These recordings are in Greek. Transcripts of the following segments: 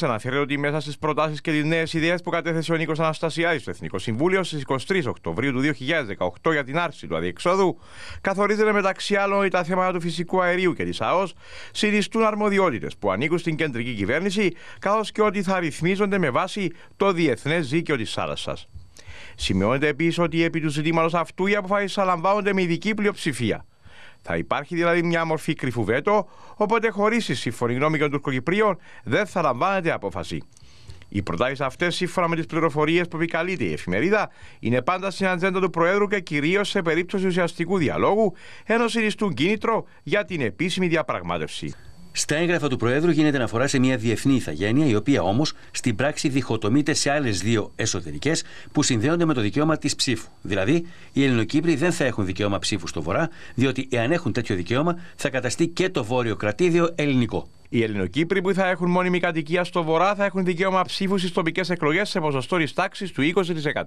αναφέρει ότι μέσα στις προτάσεις και τις νέες ιδέες που κατέθεσε ο Νίκος Αναστασιάδης στο Εθνικό Συμβούλιο στις 23 Οκτωβρίου του 2018 για την άρση του αδιεξόδου, καθορίζεται μεταξύ άλλων ότι τα θέματα του φυσικού αερίου και της ΑΟΣ συνιστούν αρμοδιότητες που ανήκουν στην κεντρική κυβέρνηση, καθώς και ότι θα ρυθμίζονται με βάση το διεθνές δίκαιο της θάλασσας. Σημειώνεται επίσης ότι επί του ζητήματος αυτού οι αποφάσεις θα λαμβάνονται με ειδική πλειοψηφία. Θα υπάρχει δηλαδή μια μορφή κρυφού βέτο, οπότε χωρίς η σύμφωνη γνώμη των Τουρκοκυπρίων δεν θα λαμβάνεται απόφαση. Οι προτάσεις αυτές, σύμφωνα με τις πληροφορίες που επικαλείται η εφημερίδα, είναι πάντα στην ατζέντα του Προέδρου και κυρίως σε περίπτωση ουσιαστικού διαλόγου, ενώ συνιστούν κίνητρο για την επίσημη διαπραγμάτευση. Στα έγγραφα του Προέδρου γίνεται αναφορά σε μια διεθνή ηθαγένεια, η οποία όμως στην πράξη διχοτομείται σε άλλες δύο εσωτερικές που συνδέονται με το δικαίωμα της ψήφου. Δηλαδή, οι Ελληνοκύπροι δεν θα έχουν δικαίωμα ψήφου στο Βορρά, διότι εάν έχουν τέτοιο δικαίωμα θα καταστεί και το Βόρειο κρατήδιο ελληνικό. Οι Ελληνοκύπροι που θα έχουν μόνιμη κατοικία στο Βορρά θα έχουν δικαίωμα ψήφου στις τοπικές εκλογές σε ποσοστό της τάξης του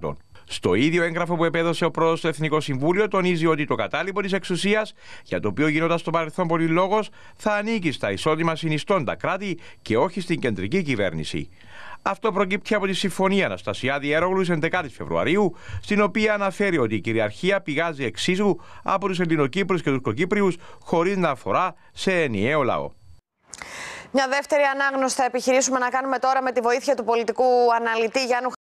20%. Στο ίδιο έγγραφο που επέδωσε ο πρόεδρος του Εθνικό Συμβούλιο, τονίζει ότι το κατάλοιπο της εξουσίας, για το οποίο γινόταν στο παρελθόν πολύ λόγος, θα ανήκει στα ισότιμα συνιστώντα κράτη και όχι στην κεντρική κυβέρνηση. Αυτό προκύπτει από τη Συμφωνία Αναστασιάδη Έρογλου 11 Φεβρουαρίου, στην οποία αναφέρει ότι η κυριαρχία πηγάζει εξίσου από τους Ελληνοκύπρους και τους Κοκύπριου, χωρίς να αφορά σε ενιαίο λαό. Μια δεύτερη ανάγνωση θα επιχειρήσουμε να κάνουμε τώρα με τη βοήθεια του πολιτικού αναλυτή Γιάννου